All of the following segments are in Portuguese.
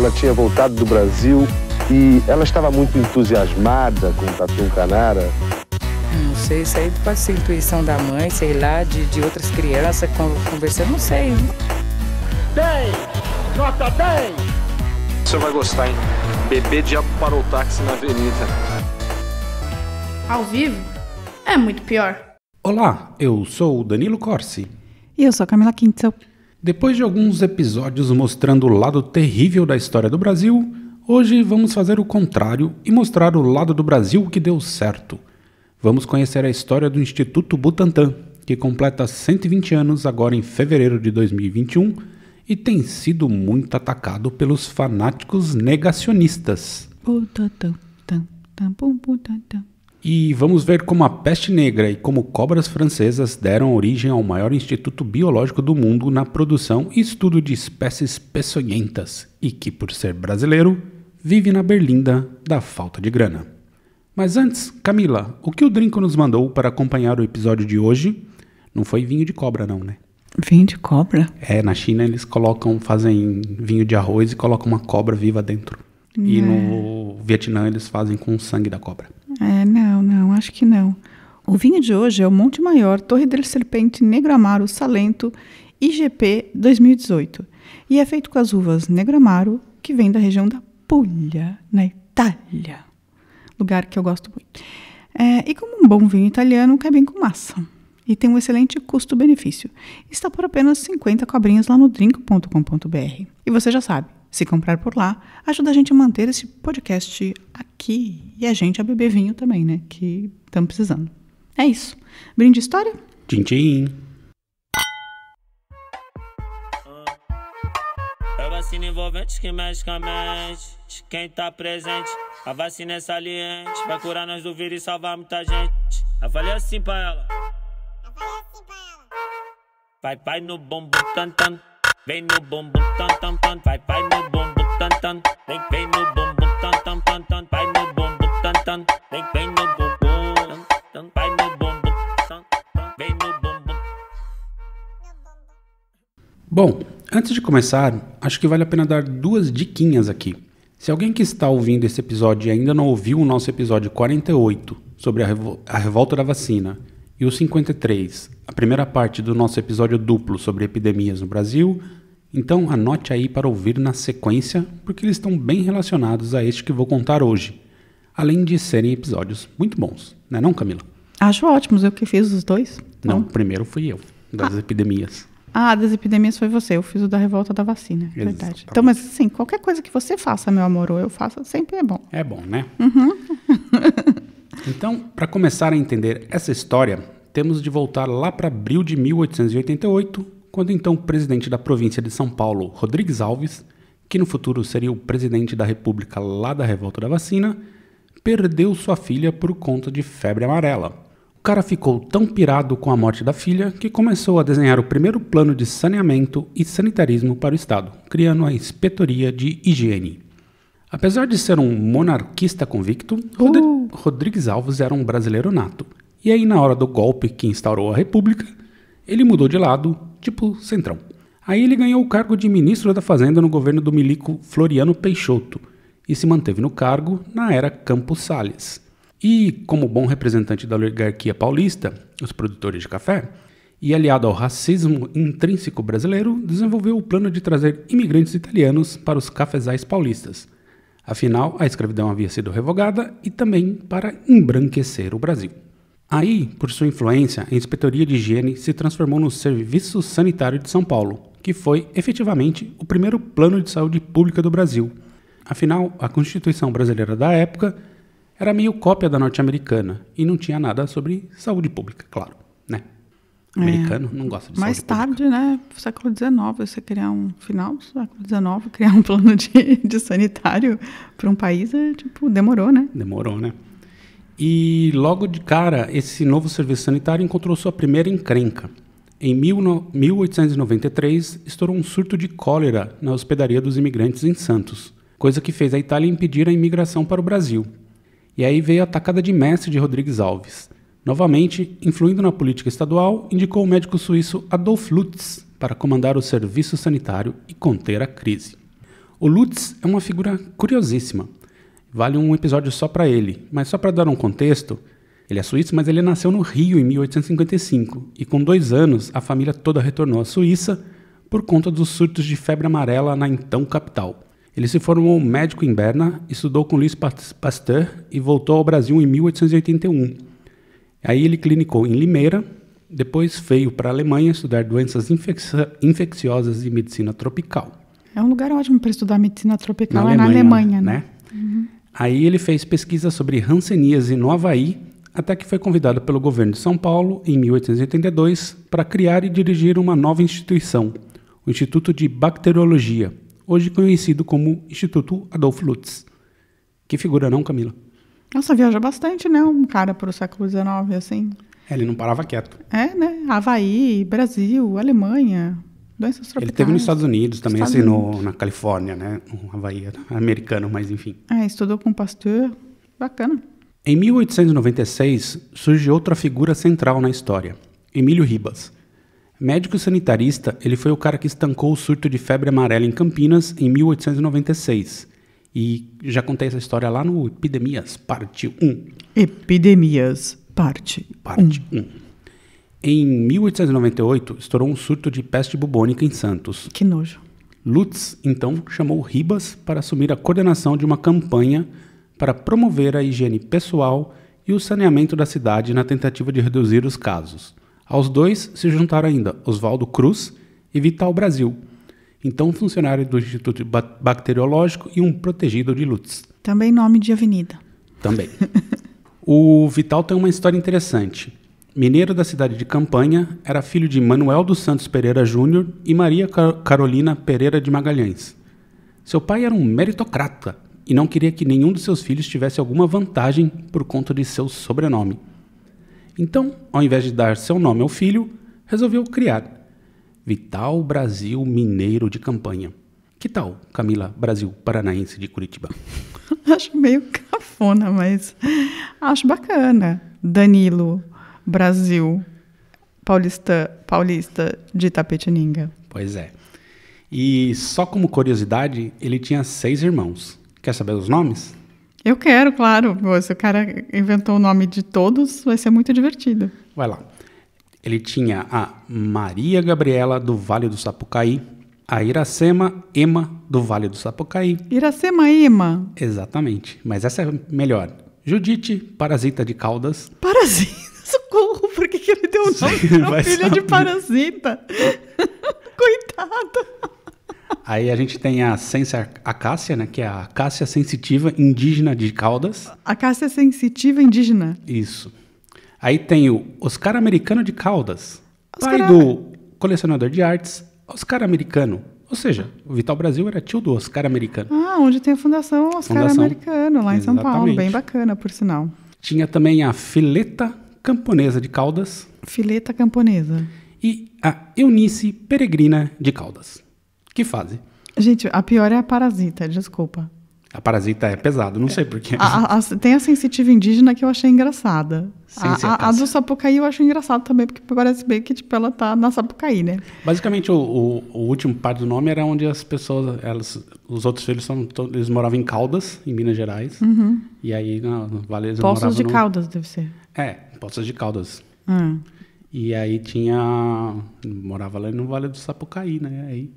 Ela tinha voltado do Brasil e ela estava muito entusiasmada com o Tatu Canara. Não sei, isso aí pode ser intuição da mãe, sei lá, de, de outras crianças conversando, não sei. bem Nota bem Você vai gostar, hein? Bebê diabo parou o táxi na avenida. Ao vivo é muito pior. Olá, eu sou o Danilo Corsi. E eu sou a Camila Quintzel. Depois de alguns episódios mostrando o lado terrível da história do Brasil, hoje vamos fazer o contrário e mostrar o lado do Brasil que deu certo. Vamos conhecer a história do Instituto Butantan, que completa 120 anos agora em fevereiro de 2021 e tem sido muito atacado pelos fanáticos negacionistas. Butantan, tam, tam, butantan. E vamos ver como a peste negra e como cobras francesas deram origem ao maior instituto biológico do mundo na produção e estudo de espécies peçonhentas e que, por ser brasileiro, vive na berlinda da falta de grana. Mas antes, Camila, o que o Drinco nos mandou para acompanhar o episódio de hoje não foi vinho de cobra, não, né? Vinho de cobra? É, na China eles colocam, fazem vinho de arroz e colocam uma cobra viva dentro. É. E no Vietnã eles fazem com o sangue da cobra. É, não, não, acho que não. O vinho de hoje é o Monte Maior, Torre del Serpente, Negro Amaro, Salento, IGP 2018. E é feito com as uvas Negro Amaro, que vem da região da Puglia, na Itália. Lugar que eu gosto muito. É, e como um bom vinho italiano, cai bem com massa. E tem um excelente custo-benefício. Está por apenas 50 cobrinhas lá no drink.com.br E você já sabe, se comprar por lá, ajuda a gente a manter esse podcast aqui e a gente a beber vinho também, né? Que estamos precisando. É isso. Brinde história? Tchim, tchim. É vacina envolvente que medicamente com Quem tá presente, a vacina é saliente. Vai curar nós do vírus e salvar muita gente. Eu falei assim pra ela. Eu falei assim pra ela. Vai, vai no bombo, tan, tan. Vem no bumbum tam tam tam, vai vai no bumbum tam tam. Vem vem no bumbum tam tam tam tam, vai no bumbum tam tam. Vem vem no bumbum tam tam, vai no bumbum tam tam. Vem no bumbum. Bom, antes de começar, acho que vale a pena dar duas diquinhas aqui. Se alguém que está ouvindo esse episódio e ainda não ouviu o nosso episódio 48 sobre a, revol a revolta da vacina e o 53 a primeira parte do nosso episódio duplo sobre epidemias no Brasil, então anote aí para ouvir na sequência, porque eles estão bem relacionados a este que vou contar hoje. Além de serem episódios muito bons, né não, Camila? Acho ótimos, eu que fiz os dois. Não, primeiro fui eu, das ah. epidemias. Ah, das epidemias foi você, eu fiz o da revolta da vacina, é verdade. Então, mas assim, qualquer coisa que você faça, meu amor, ou eu faça, sempre é bom. É bom, né? Uhum. então, para começar a entender essa história, temos de voltar lá para abril de 1888, quando então o presidente da província de São Paulo, Rodrigues Alves, que no futuro seria o presidente da República lá da revolta da vacina, perdeu sua filha por conta de febre amarela. O cara ficou tão pirado com a morte da filha que começou a desenhar o primeiro plano de saneamento e sanitarismo para o Estado, criando a Inspetoria de Higiene. Apesar de ser um monarquista convicto, uh. Rodrigues Alves era um brasileiro nato e aí, na hora do golpe que instaurou a República, ele mudou de lado, tipo centrão. Aí ele ganhou o cargo de ministro da Fazenda no governo do milico Floriano Peixoto e se manteve no cargo na era Campos Salles. E, como bom representante da oligarquia paulista, os produtores de café, e aliado ao racismo intrínseco brasileiro, desenvolveu o plano de trazer imigrantes italianos para os cafezais paulistas. Afinal, a escravidão havia sido revogada e também para embranquecer o Brasil. Aí, por sua influência, a Inspetoria de Higiene se transformou no Serviço Sanitário de São Paulo, que foi, efetivamente, o primeiro plano de saúde pública do Brasil. Afinal, a Constituição brasileira da época era meio cópia da norte-americana e não tinha nada sobre saúde pública, claro, né? É, Americano não gosta de Mais saúde tarde, pública. né? Século XIX, você criar um final do século XIX, criar um plano de, de sanitário para um país, é, tipo, demorou, né? Demorou, né? E logo de cara, esse novo serviço sanitário encontrou sua primeira encrenca. Em 1893, estourou um surto de cólera na hospedaria dos imigrantes em Santos, coisa que fez a Itália impedir a imigração para o Brasil. E aí veio a tacada de mestre de Rodrigues Alves. Novamente, influindo na política estadual, indicou o médico suíço Adolf Lutz para comandar o serviço sanitário e conter a crise. O Lutz é uma figura curiosíssima. Vale um episódio só para ele, mas só para dar um contexto, ele é suíço, mas ele nasceu no Rio em 1855 e com dois anos a família toda retornou à Suíça por conta dos surtos de febre amarela na então capital. Ele se formou médico em Berna, estudou com Louis Pasteur e voltou ao Brasil em 1881. Aí ele clinicou em Limeira, depois veio para a Alemanha estudar doenças infecciosas e medicina tropical. É um lugar ótimo para estudar medicina tropical, na é Alemanha, na Alemanha, né? né? Uhum. Aí ele fez pesquisa sobre Hanseníase no Havaí, até que foi convidado pelo governo de São Paulo, em 1882, para criar e dirigir uma nova instituição, o Instituto de Bacteriologia, hoje conhecido como Instituto Adolf Lutz. Que figura, não, Camila? Nossa, viaja bastante, né? Um cara para o século XIX, assim. É, ele não parava quieto. É, né? Havaí, Brasil, Alemanha, Doenças tropicais. Ele teve nos Estados Unidos também, Estados assim, Unidos. No, na Califórnia, né? Um Havaí americano, mas enfim. É, estudou com Pasteur. Bacana. Em 1896, surge outra figura central na história, Emílio Ribas. Médico sanitarista, ele foi o cara que estancou o surto de febre amarela em Campinas em 1896. E já contei essa história lá no Epidemias, parte 1. Epidemias, parte, parte 1. 1. Em 1898, estourou um surto de peste bubônica em Santos. Que nojo. Lutz, então, chamou Ribas para assumir a coordenação de uma campanha para promover a higiene pessoal e o saneamento da cidade na tentativa de reduzir os casos. Aos dois se juntaram ainda Oswaldo Cruz e Vital Brasil, então funcionário do Instituto Bacteriológico e um protegido de Lutz. Também nome de avenida. Também. o Vital tem uma história interessante. Mineiro da cidade de Campanha, era filho de Manuel dos Santos Pereira Júnior e Maria Carolina Pereira de Magalhães. Seu pai era um meritocrata e não queria que nenhum dos seus filhos tivesse alguma vantagem por conta de seu sobrenome. Então, ao invés de dar seu nome ao filho, resolveu criar Vital Brasil Mineiro de Campanha. Que tal, Camila Brasil Paranaense de Curitiba? acho meio cafona, mas acho bacana. Danilo Brasil paulista, paulista de Tapetininga. Pois é. E só como curiosidade, ele tinha seis irmãos. Quer saber os nomes? Eu quero, claro. Se o cara inventou o nome de todos, vai ser muito divertido. Vai lá. Ele tinha a Maria Gabriela do Vale do Sapucaí, a Iracema Ema do Vale do Sapucaí. Iracema Ema? Exatamente. Mas essa é melhor. Judite, parasita de Caldas. Parasita? Socorro, por que, que ele deu o nome pra filha saber. de parasita? Coitada. Aí a gente tem a Sensa acácia, né? Que é a acácia sensitiva indígena de Caldas. Acácia sensitiva indígena. Isso. Aí tem o Oscar Americano de Caldas. Oscar... Pai do colecionador de artes, Oscar Americano. Ou seja, o Vital Brasil era tio do Oscar Americano. Ah, onde tem a Fundação Oscar fundação. Americano, lá em Exatamente. São Paulo. Bem bacana, por sinal. Tinha também a Fileta Camponesa de Caldas. Fileta Camponesa. E a Eunice Peregrina de Caldas. Que fase? Gente, a pior é a Parasita, desculpa. A parasita é pesado, não sei porquê. tem a sensitiva indígena que eu achei engraçada. A, tá a, do Sapucaí eu acho engraçado também, porque parece bem que tipo, ela tá na Sapucaí, né? Basicamente, o, o, o último par do nome era onde as pessoas, elas, os outros filhos, são, eles moravam em Caldas, em Minas Gerais. Uhum. E aí, na Vale Poços de no... Caldas, deve ser. É, Poços de Caldas. Hum. E aí tinha. Morava lá no Vale do Sapucaí, né? Aí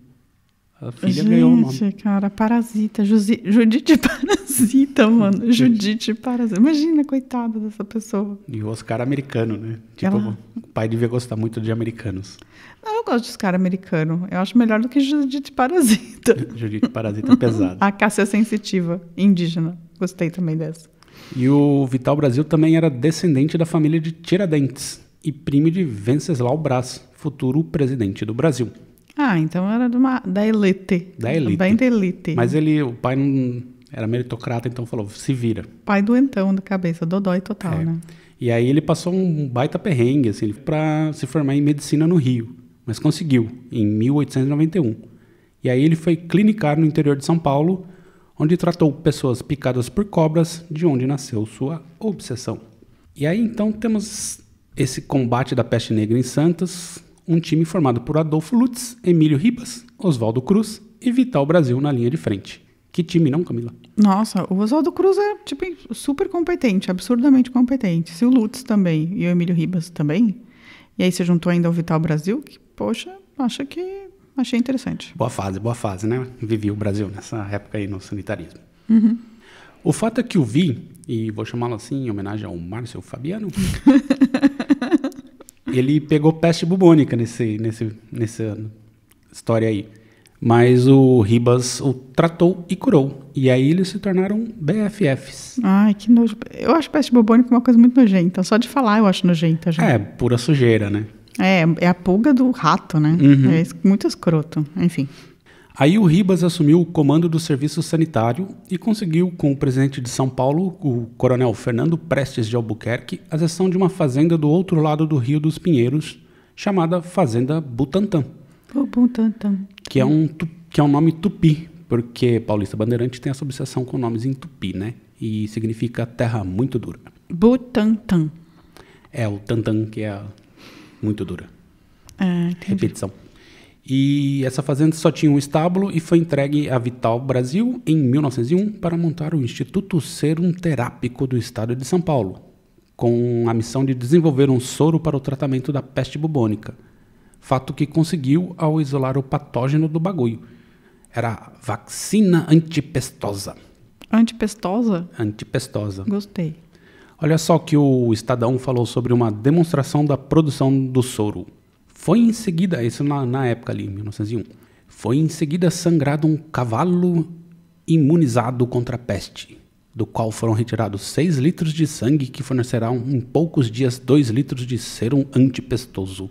a filha Gente, ganhou o nome. cara, Parasita. Juzi, Judite Parasita, mano. Judite Parasita. Imagina, coitada dessa pessoa. E o Oscar americano, né? Tipo, Ela... o pai devia gostar muito de americanos. Não, eu gosto de Oscar americano. Eu acho melhor do que Judite Parasita. Judite Parasita é pesado. A Cássia Sensitiva, indígena. Gostei também dessa. E o Vital Brasil também era descendente da família de Tiradentes e primo de Venceslau Braz, futuro presidente do Brasil. Ah, então era de uma, da elite. Da elite. Bem da elite. Mas ele, o pai não era meritocrata, então falou, se vira. Pai doentão da cabeça, dodói total, é. né? E aí ele passou um baita perrengue, assim, para se formar em medicina no Rio. Mas conseguiu, em 1891. E aí ele foi clinicar no interior de São Paulo, onde tratou pessoas picadas por cobras, de onde nasceu sua obsessão. E aí então temos esse combate da peste negra em Santos, um time formado por Adolfo Lutz, Emílio Ribas, Oswaldo Cruz e Vital Brasil na linha de frente. Que time, não, Camila? Nossa, o Oswaldo Cruz é tipo, super competente, absurdamente competente. Se o Lutz também e o Emílio Ribas também. E aí você juntou ainda o Vital Brasil, que, poxa, acho que achei interessante. Boa fase, boa fase, né? Vivi o Brasil nessa época aí no sanitarismo. Uhum. O fato é que o Vi, e vou chamá-lo assim em homenagem ao Márcio Fabiano, ele pegou peste bubônica nesse, nesse, ano, história aí. Mas o Ribas o tratou e curou. E aí eles se tornaram BFFs. Ai, que nojo. Eu acho peste bubônica uma coisa muito nojenta. Só de falar eu acho nojenta já. É, pura sujeira, né? É, é a pulga do rato, né? Uhum. É muito escroto. Enfim. Aí o Ribas assumiu o comando do serviço sanitário e conseguiu, com o presidente de São Paulo, o coronel Fernando Prestes de Albuquerque, a gestão de uma fazenda do outro lado do Rio dos Pinheiros, chamada Fazenda Butantã. Butantã. Que é um, que é um nome tupi, porque Paulista Bandeirante tem essa obsessão com nomes em tupi, né? E significa terra muito dura. Butantã. É, o tantan, que é muito dura. Ah, Repetição. E essa fazenda só tinha um estábulo e foi entregue à Vital Brasil em 1901 para montar o Instituto Serum Terápico do Estado de São Paulo, com a missão de desenvolver um soro para o tratamento da peste bubônica, fato que conseguiu ao isolar o patógeno do bagulho. Era vacina antipestosa. Antipestosa? Antipestosa. Gostei. Olha só que o Estadão falou sobre uma demonstração da produção do soro. Foi em seguida, isso na, na época ali, 1901, foi em seguida sangrado um cavalo imunizado contra a peste, do qual foram retirados 6 litros de sangue que fornecerão em poucos dias 2 litros de serum antipestoso.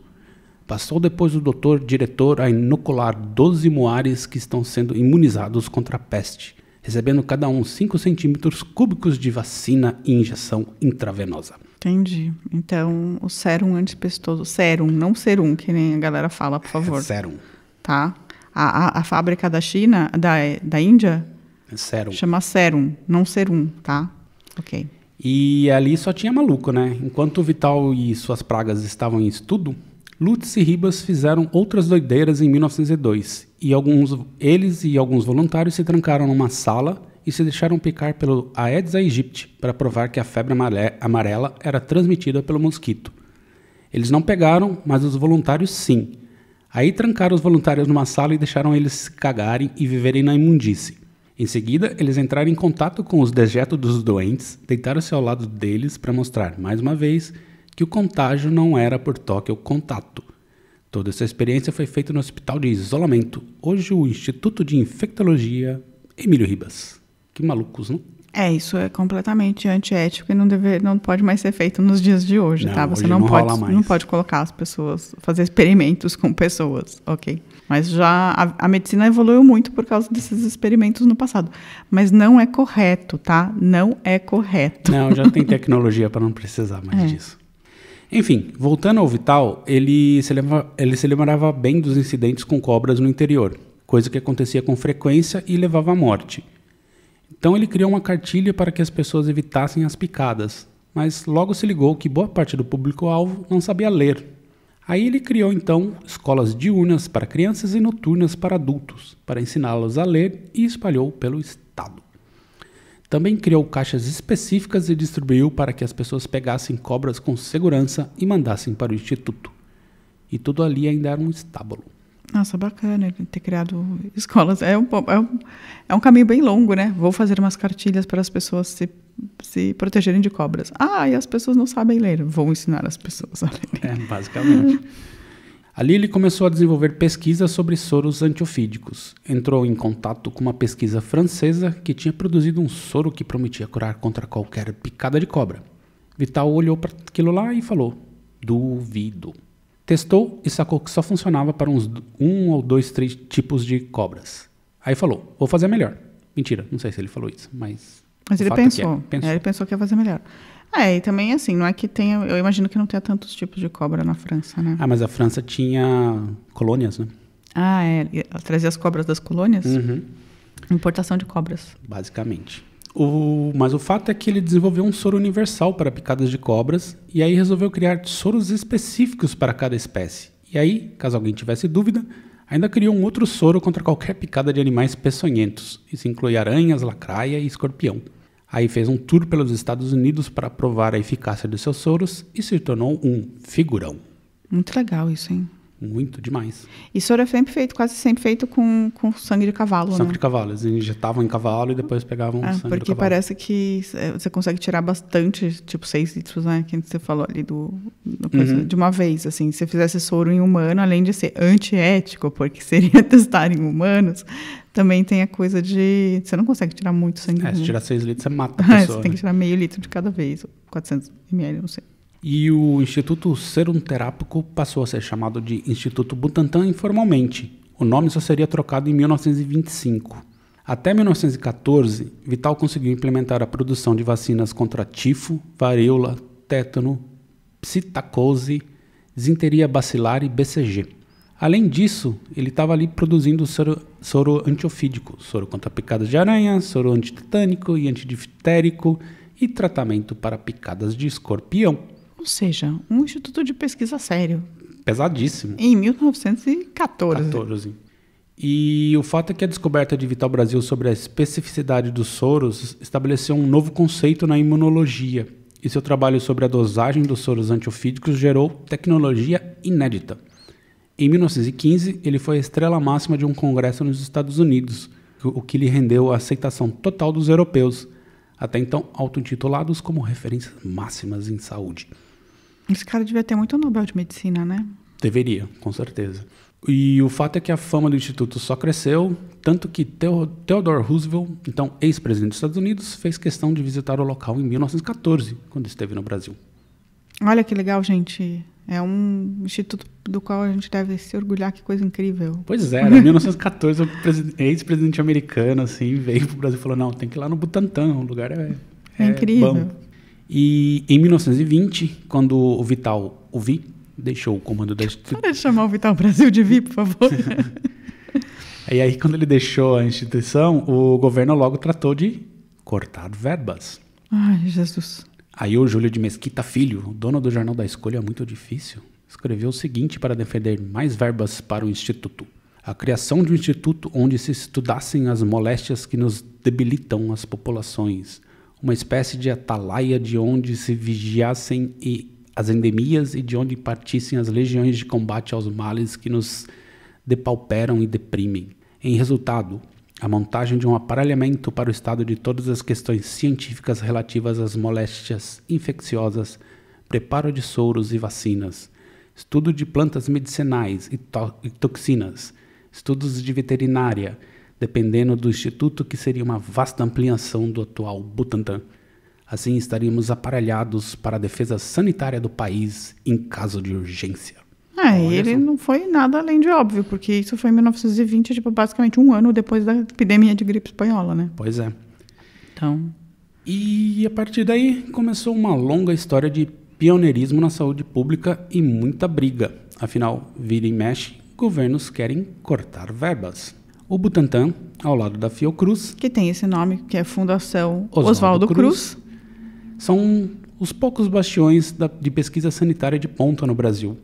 Passou depois o doutor diretor a inocular 12 moares que estão sendo imunizados contra a peste, recebendo cada um 5 centímetros cúbicos de vacina e injeção intravenosa. Entendi. Então, o sérum antipestoso, sérum, não serum, que nem a galera fala, por é, favor. É sérum. Tá? A, a, a, fábrica da China, da, da Índia, é sérum. chama sérum, não serum, tá? Ok. E ali só tinha maluco, né? Enquanto o Vital e suas pragas estavam em estudo, Lutz e Ribas fizeram outras doideiras em 1902. E alguns, eles e alguns voluntários se trancaram numa sala e se deixaram picar pelo Aedes aegypti para provar que a febre amarela era transmitida pelo mosquito. Eles não pegaram, mas os voluntários sim. Aí trancaram os voluntários numa sala e deixaram eles se cagarem e viverem na imundície. Em seguida, eles entraram em contato com os dejetos dos doentes, deitaram-se ao lado deles para mostrar, mais uma vez, que o contágio não era por toque ou contato. Toda essa experiência foi feita no Hospital de Isolamento, hoje o Instituto de Infectologia Emílio Ribas. Que malucos, não? Né? É, isso é completamente antiético e não, deve, não pode mais ser feito nos dias de hoje, não, tá? Você hoje não, não, pode, não pode colocar as pessoas, fazer experimentos com pessoas, ok? Mas já a, a, medicina evoluiu muito por causa desses experimentos no passado. Mas não é correto, tá? Não é correto. Não, já tem tecnologia para não precisar mais é. disso. Enfim, voltando ao Vital, ele se, lembra, ele se lembrava bem dos incidentes com cobras no interior, coisa que acontecia com frequência e levava à morte. Então ele criou uma cartilha para que as pessoas evitassem as picadas, mas logo se ligou que boa parte do público-alvo não sabia ler. Aí ele criou então escolas diurnas para crianças e noturnas para adultos, para ensiná-los a ler e espalhou pelo estado. Também criou caixas específicas e distribuiu para que as pessoas pegassem cobras com segurança e mandassem para o instituto. E tudo ali ainda era um estábulo. Nossa, bacana ele ter criado escolas. É um, é um, é um caminho bem longo, né? Vou fazer umas cartilhas para as pessoas se, se protegerem de cobras. Ah, e as pessoas não sabem ler. Vou ensinar as pessoas a ler. É, basicamente. Ali ele começou a desenvolver pesquisas sobre soros antiofídicos. Entrou em contato com uma pesquisa francesa que tinha produzido um soro que prometia curar contra qualquer picada de cobra. Vital olhou para aquilo lá e falou: Duvido. Testou e sacou que só funcionava para uns um ou dois, três tipos de cobras. Aí falou, vou fazer melhor. Mentira, não sei se ele falou isso, mas. Mas ele é é. pensou. É, pensou. É, ele pensou que ia fazer melhor. É, e também assim, não é que tenha. Eu imagino que não tenha tantos tipos de cobra na França, né? Ah, mas a França tinha colônias, né? Ah, é. trazia as cobras das colônias? Uhum. Importação de cobras. Basicamente o, mas o fato é que ele desenvolveu um soro universal para picadas de cobras e aí resolveu criar soros específicos para cada espécie. E aí, caso alguém tivesse dúvida, ainda criou um outro soro contra qualquer picada de animais peçonhentos. Isso inclui aranhas, lacraia e escorpião. Aí fez um tour pelos Estados Unidos para provar a eficácia dos seus soros e se tornou um figurão. Muito legal isso, hein? Muito demais. E soro é sempre feito, quase sempre feito com, com sangue de cavalo, né? sangue né? de cavalo. Eles injetavam em cavalo e depois pegavam o é, sangue Porque parece que é, você consegue tirar bastante, tipo 6 litros, né? Que você falou ali do, do coisa, uhum. de uma vez, assim. Se você fizesse soro em humano, além de ser antiético, porque seria testar em humanos, também tem a coisa de... Você não consegue tirar muito sangue. É, se tirar 6 litros, você mata a é, pessoa. você tem né? que tirar meio litro de cada vez, 400 ml, não sei e o Instituto Serum Terápico passou a ser chamado de Instituto Butantan informalmente. O nome só seria trocado em 1925. Até 1914, Vital conseguiu implementar a produção de vacinas contra tifo, varíola, tétano, psitacose, zinteria bacilar e BCG. Além disso, ele estava ali produzindo soro, soro antiofídico, soro contra picadas de aranha, soro antitetânico e antidifitérico e tratamento para picadas de escorpião. Ou seja, um instituto de pesquisa sério. Pesadíssimo. Em 1914. 14. E o fato é que a descoberta de Vital Brasil sobre a especificidade dos soros estabeleceu um novo conceito na imunologia. E seu trabalho sobre a dosagem dos soros antiofídicos gerou tecnologia inédita. Em 1915, ele foi a estrela máxima de um congresso nos Estados Unidos, o que lhe rendeu a aceitação total dos europeus, até então auto-intitulados como referências máximas em saúde. Esse cara devia ter muito Nobel de Medicina, né? Deveria, com certeza. E o fato é que a fama do Instituto só cresceu, tanto que Theodore Roosevelt, então ex-presidente dos Estados Unidos, fez questão de visitar o local em 1914, quando esteve no Brasil. Olha que legal, gente. É um instituto do qual a gente deve se orgulhar, que coisa incrível. Pois é, em 1914, o ex-presidente americano assim, veio para o Brasil e falou: não, tem que ir lá no Butantan, o lugar é, é, é incrível. Bom. E em 1920, quando o Vital, o Vi, deixou o comando da instituição. Pode chamar o Vital Brasil de Vi, por favor. e aí, quando ele deixou a instituição, o governo logo tratou de cortar verbas. Ai, Jesus. Aí o Júlio de Mesquita Filho, dono do Jornal da Escolha Muito Difícil, escreveu o seguinte para defender mais verbas para o Instituto. A criação de um instituto onde se estudassem as moléstias que nos debilitam as populações, uma espécie de atalaia de onde se vigiassem e as endemias e de onde partissem as legiões de combate aos males que nos depauperam e deprimem. Em resultado, a montagem de um aparelhamento para o estado de todas as questões científicas relativas às moléstias infecciosas, preparo de soros e vacinas, estudo de plantas medicinais e, to e toxinas, estudos de veterinária, dependendo do instituto, que seria uma vasta ampliação do atual Butantan. Assim estaríamos aparelhados para a defesa sanitária do país em caso de urgência. É, Olha ele só. não foi nada além de óbvio, porque isso foi em 1920, tipo, basicamente um ano depois da epidemia de gripe espanhola, né? Pois é. Então. E a partir daí começou uma longa história de pioneirismo na saúde pública e muita briga. Afinal, vira e mexe, governos querem cortar verbas o Butantan, ao lado da Fiocruz. Que tem esse nome, que é Fundação Oswaldo Cruz. Cruz. São os poucos bastiões da, de pesquisa sanitária de ponta no Brasil.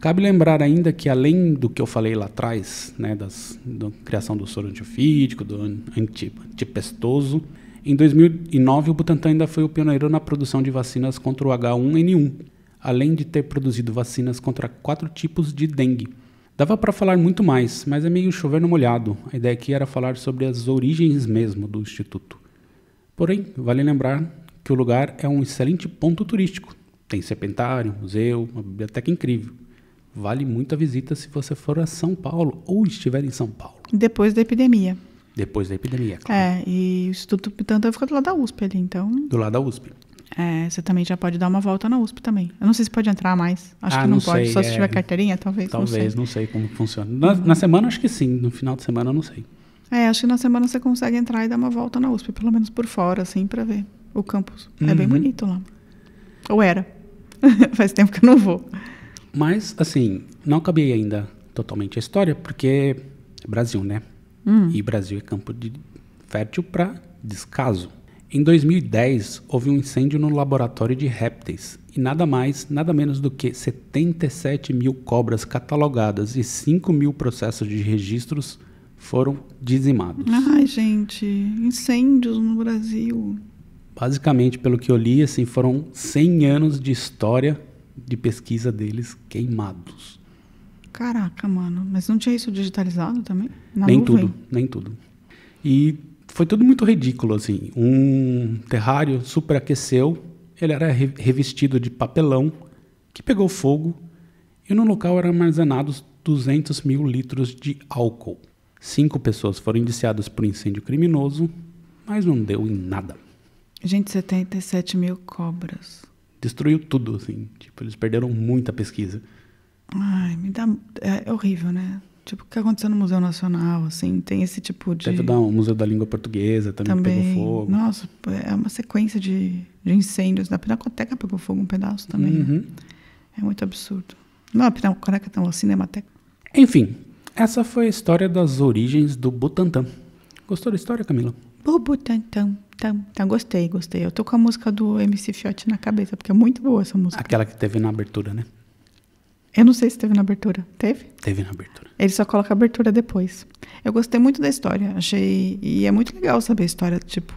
Cabe lembrar ainda que, além do que eu falei lá atrás, né, das, da criação do soro antiofídico, do anti, antipestoso, em 2009 o Butantan ainda foi o pioneiro na produção de vacinas contra o H1N1, além de ter produzido vacinas contra quatro tipos de dengue Dava para falar muito mais, mas é meio chover no molhado. A ideia aqui era falar sobre as origens mesmo do Instituto. Porém, vale lembrar que o lugar é um excelente ponto turístico. Tem serpentário, museu, uma biblioteca incrível. Vale muito a visita se você for a São Paulo ou estiver em São Paulo. Depois da epidemia. Depois da epidemia, claro. É, e o Instituto Pitanga fica do lado da USP ali, então. Do lado da USP é, você também já pode dar uma volta na USP também. Eu não sei se pode entrar mais. Acho ah, que não, não pode, sei, só é... se tiver carteirinha, talvez. Talvez, não sei, não sei como funciona. Na, uhum. na, semana, acho que sim. No final de semana, eu não sei. É, acho que na semana você consegue entrar e dar uma volta na USP, pelo menos por fora, assim, para ver o campus. Uhum. É bem uhum. bonito lá. Ou era. Faz tempo que eu não vou. Mas, assim, não acabei ainda totalmente a história, porque é Brasil, né? Uhum. E Brasil é campo de fértil para descaso. Em 2010, houve um incêndio no laboratório de répteis e nada mais, nada menos do que 77 mil cobras catalogadas e 5 mil processos de registros foram dizimados. Ai, gente, incêndios no Brasil. Basicamente, pelo que eu li, assim, foram 100 anos de história de pesquisa deles queimados. Caraca, mano, mas não tinha isso digitalizado também? Na nem nuvem? tudo, nem tudo. E foi tudo muito ridículo, assim. Um terrário superaqueceu, ele era revestido de papelão, que pegou fogo, e no local eram armazenados 200 mil litros de álcool. Cinco pessoas foram indiciadas por incêndio criminoso, mas não deu em nada. Gente, 77 mil cobras. Destruiu tudo, assim. Tipo, eles perderam muita pesquisa. Ai, me dá. É, é horrível, né? Tipo, o que aconteceu no Museu Nacional, assim, tem esse tipo de... Teve um Museu da Língua Portuguesa, também, também, pegou fogo. Nossa, é uma sequência de, de incêndios. Na Pinacoteca pegou fogo um pedaço também. Uhum. É muito absurdo. Não, a Pinacoteca não, a Cinemateca. Enfim, essa foi a história das origens do Butantã. Gostou da história, Camila? O Butantã. Tam, tam, gostei, gostei. Eu tô com a música do MC Fiote na cabeça, porque é muito boa essa música. Aquela que teve na abertura, né? Eu não sei se teve na abertura. Teve? Teve na abertura. Ele só coloca a abertura depois. Eu gostei muito da história. Achei. E é muito legal saber a história, tipo.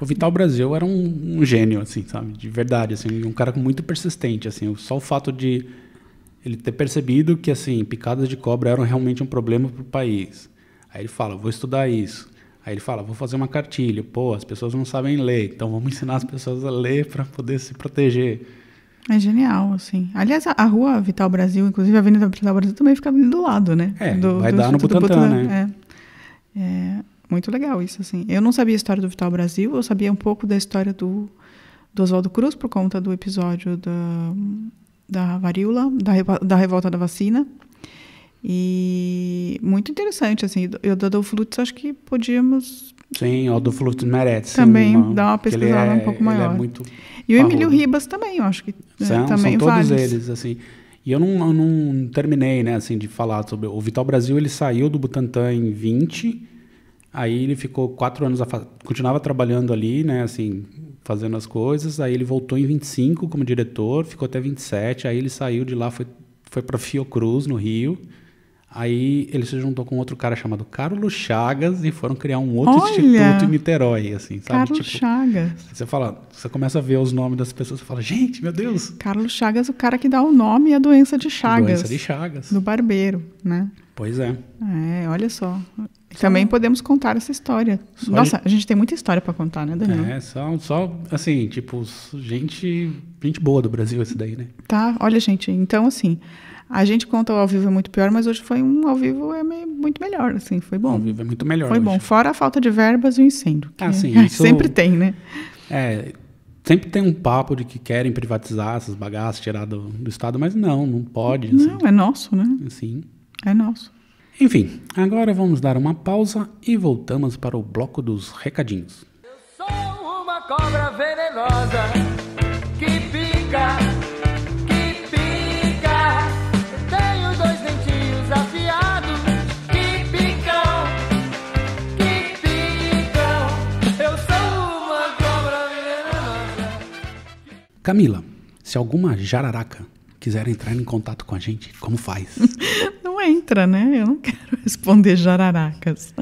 O Vital Brasil era um, um gênio, assim, sabe? De verdade, assim. Um cara muito persistente, assim. Só o fato de ele ter percebido que, assim, picadas de cobra eram realmente um problema para o país. Aí ele fala: vou estudar isso. Aí ele fala, vou fazer uma cartilha. Pô, as pessoas não sabem ler, então vamos ensinar as pessoas a ler para poder se proteger. É genial, assim. Aliás, a, rua Vital Brasil, inclusive a Avenida Vital Brasil, também fica do lado, né? É, do, vai do dar no Butantã, né? É. é. muito legal isso, assim. Eu não sabia a história do Vital Brasil, eu sabia um pouco da história do, do Oswaldo Cruz por conta do episódio da, da varíola, da, da revolta da vacina. E muito interessante, assim. Eu do Adolfo Lutz, acho que podíamos. Sim, o Adolfo Lutz merece. Também uma, dar uma pesquisada é, um pouco é maior. É muito e o Emílio Ribas também, eu acho que é, são, são todos vários. eles, assim. E eu não, eu não terminei, né, assim, de falar sobre... O Vital Brasil, ele saiu do Butantan em 20, aí ele ficou quatro anos... Continuava trabalhando ali, né, assim, fazendo as coisas. Aí ele voltou em 25 como diretor, ficou até 27. Aí ele saiu de lá, foi, foi para Fiocruz, no Rio Aí ele se juntou com outro cara chamado Carlos Chagas e foram criar um outro Olha, instituto em Niterói, assim, sabe? Carlos tipo, Chagas. Você fala, você começa a ver os nomes das pessoas, você fala, gente, meu Deus. Carlos Chagas, o cara que dá o nome à doença de Chagas. Doença de Chagas. Do barbeiro, né? Pois é. É, olha só. só Também podemos contar essa história. Nossa, a gente tem muita história para contar, né, Daniel? É, só, só assim, tipo, gente, gente boa do Brasil esse daí, né? Tá, olha, gente, então assim, a gente conta o ao vivo é muito pior, mas hoje foi um ao vivo é meio, muito melhor, assim, foi bom. Ao vivo é muito melhor. Foi hoje. bom, fora a falta de verbas e o incêndio. ah, sim, isso... sempre tem, né? É, sempre tem um papo de que querem privatizar essas bagaças, tirar do, do Estado, mas não, não pode. Assim. Não, é nosso, né? Sim. É nosso. Enfim, agora vamos dar uma pausa e voltamos para o bloco dos recadinhos. Eu sou uma cobra venenosa que pica Camila, se alguma jararaca quiser entrar em contato com a gente, como faz? Não entra, né? Eu não quero responder jararacas.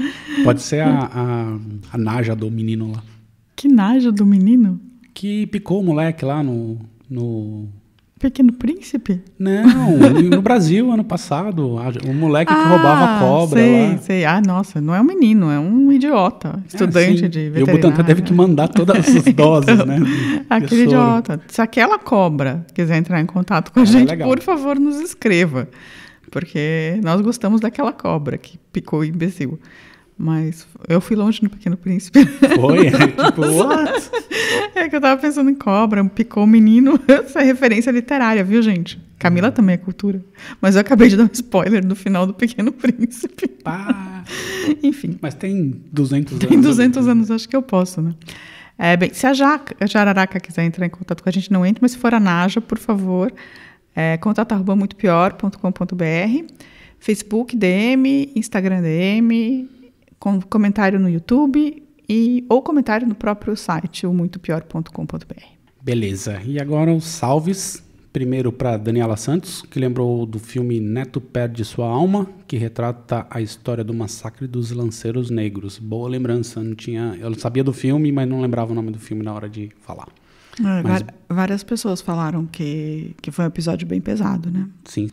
Pode ser a, a, a naja do menino lá. Que naja do menino? Que picou o moleque lá no, no Pequeno Príncipe? Não, no Brasil, ano passado, o um moleque ah, que roubava cobra sei, lá. Sei. Ah, nossa, não é um menino, é um idiota, ah, estudante é, de veterinário E o Butantan teve que mandar todas as doses, né, então, né? Aquele idiota. Se aquela cobra quiser entrar em contato com a ah, é, gente, é por favor, nos escreva. Porque nós gostamos daquela cobra que picou o imbecil. Mas eu fui longe no Pequeno Príncipe. Foi? É, tipo, what? É que eu tava pensando em cobra, picou o menino. Essa é referência literária, viu, gente? Camila hum. também é cultura. Mas eu acabei de dar um spoiler do final do Pequeno Príncipe. Pá. Enfim. Mas tem 200 tem anos. Tem 200 né? anos, acho que eu posso, né? É, bem, se a, Jararaca quiser entrar em contato com a gente, não entre, mas se for a Naja, por favor, é, contato.muitopior.com.br, Facebook DM, Instagram DM, com comentário no YouTube e ou comentário no próprio site, o muitopior.com.br. Beleza. E agora os salves. Primeiro para Daniela Santos, que lembrou do filme Neto Perde Sua Alma, que retrata a história do massacre dos lanceiros negros. Boa lembrança, não tinha, eu sabia do filme, mas não lembrava o nome do filme na hora de falar. Ah, mas... Várias pessoas falaram que, que foi um episódio bem pesado, né? Sim.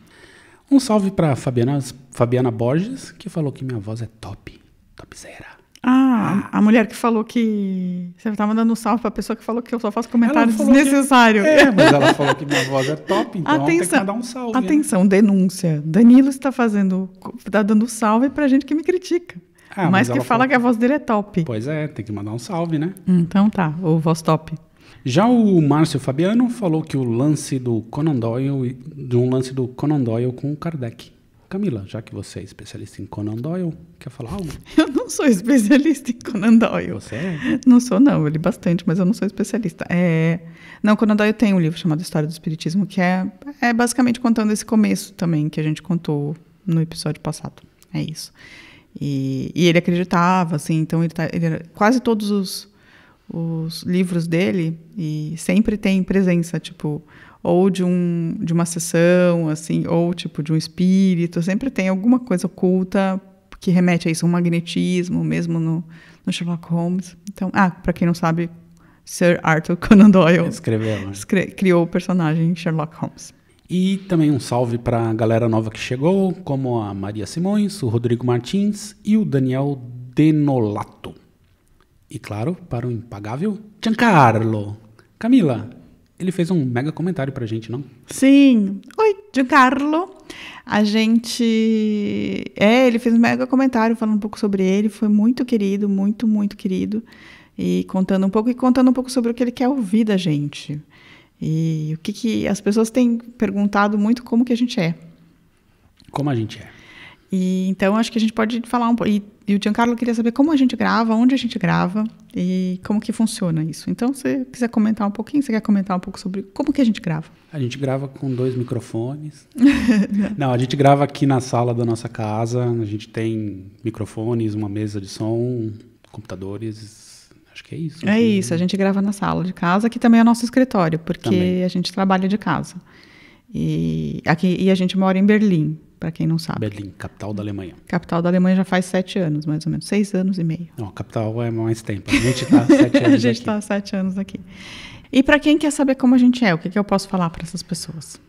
Um salve para Fabiana, Fabiana Borges, que falou que minha voz é top. Topzera. Ah, ah, a mulher que falou que. Você estava tá mandando um salve pra pessoa que falou que eu só faço comentários desnecessário. Que... É, mas ela falou que minha voz é top, então atenção, tem que mandar um salve. Atenção, né? denúncia. Danilo está fazendo. está dando salve pra gente que me critica. Ah, mas, mas que fala falou... que a voz dele é top. Pois é, tem que mandar um salve, né? Então tá, o voz top. Já o Márcio Fabiano falou que o lance do Conan Doyle, de um lance do Conan Doyle com o Kardec. Camila, já que você é especialista em Conan Doyle, quer falar algo? Eu não sou especialista em Conan Doyle. Você é? Não sou, não. Eu li bastante, mas eu não sou especialista. É... Não, Conan Doyle tem um livro chamado História do Espiritismo, que é, é basicamente contando esse começo também, que a gente contou no episódio passado. É isso. E, e ele acreditava, assim, então ele, tá, ele quase todos os, os livros dele e sempre tem presença, tipo, ou de, um, de uma sessão, assim, ou tipo de um espírito, sempre tem alguma coisa oculta que remete a isso, um magnetismo, mesmo no, no Sherlock Holmes. Então, ah, para quem não sabe, Sir Arthur Conan Doyle Escreveu, né? escre criou o personagem Sherlock Holmes. E também um salve para a galera nova que chegou, como a Maria Simões, o Rodrigo Martins e o Daniel Denolato. E claro, para o impagável Giancarlo. Camila, ele fez um mega comentário pra gente, não? Sim. Oi, Giancarlo. A gente. É, ele fez um mega comentário falando um pouco sobre ele. Foi muito querido, muito, muito querido. E contando um pouco, e contando um pouco sobre o que ele quer ouvir da gente. E o que, que as pessoas têm perguntado muito como que a gente é. Como a gente é. E, então acho que a gente pode falar um pouco. E e o Giancarlo queria saber como a gente grava, onde a gente grava e como que funciona isso. Então, se você quiser comentar um pouquinho, você quer comentar um pouco sobre como que a gente grava? A gente grava com dois microfones. Não, a gente grava aqui na sala da nossa casa. A gente tem microfones, uma mesa de som, computadores. Acho que é isso. É isso, a gente grava na sala de casa, que também é nosso escritório, porque também. a gente trabalha de casa. E, aqui, e a gente mora em Berlim para quem não sabe. Berlim, capital da Alemanha. Capital da Alemanha já faz sete anos, mais ou menos. Seis anos e meio. Não, capital é mais tempo. A gente está sete anos A gente está sete anos aqui. E para quem quer saber como a gente é, o que, que eu posso falar para essas pessoas?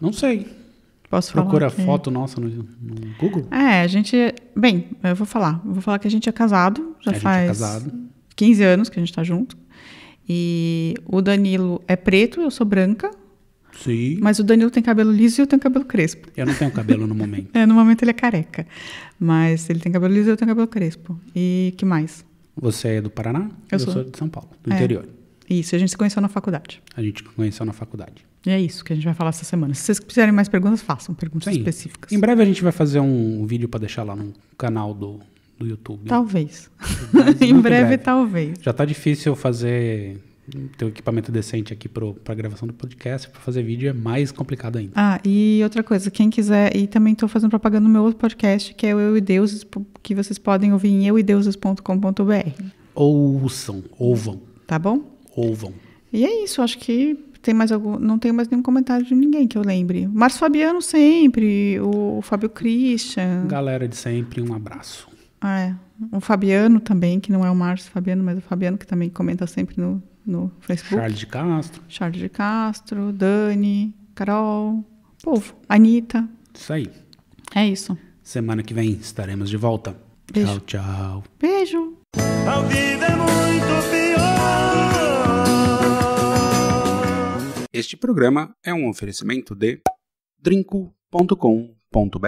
Não sei. Posso Procura falar? Procura que... foto nossa no, no, Google? É, a gente. Bem, eu vou falar. Eu vou falar que a gente é casado, já é, a é faz é casado. 15 anos que a gente está junto. E o Danilo é preto, eu sou branca. Sim. Mas o Danilo tem cabelo liso e eu tenho cabelo crespo. Eu não tenho cabelo no momento. é, no momento ele é careca. Mas ele tem cabelo liso e eu tenho cabelo crespo. E que mais? Você é do Paraná? Eu, eu sou. sou de São Paulo, do é. interior. Isso, a gente se conheceu na faculdade. A gente se conheceu na faculdade. E é isso que a gente vai falar essa semana. Se vocês quiserem mais perguntas, façam perguntas Sim. específicas. Em breve a gente vai fazer um vídeo para deixar lá no canal do, do YouTube. Talvez. em breve, breve, talvez. Já está difícil fazer ter um equipamento decente aqui para gravação do podcast, para fazer vídeo é mais complicado ainda. Ah, e outra coisa, quem quiser, e também estou fazendo propaganda no meu outro podcast, que é o Eu e Deuses, que vocês podem ouvir em euideuses.com.br. Ouçam, ouvam. Tá bom? Ouvam. E é isso, acho que tem mais algum, não tenho mais nenhum comentário de ninguém que eu lembre. Márcio Fabiano sempre, o Fábio Christian. Galera de sempre, um abraço. Ah, é. O Fabiano também, que não é o Márcio Fabiano, mas o Fabiano que também comenta sempre no, no Facebook. Charles de Castro. Charles de Castro, Dani, Carol, povo, Anitta. Isso aí. É isso. Semana que vem estaremos de volta. Beijo. Tchau, tchau. Beijo. A vida é muito pior. Este programa é um oferecimento de drinco.com.br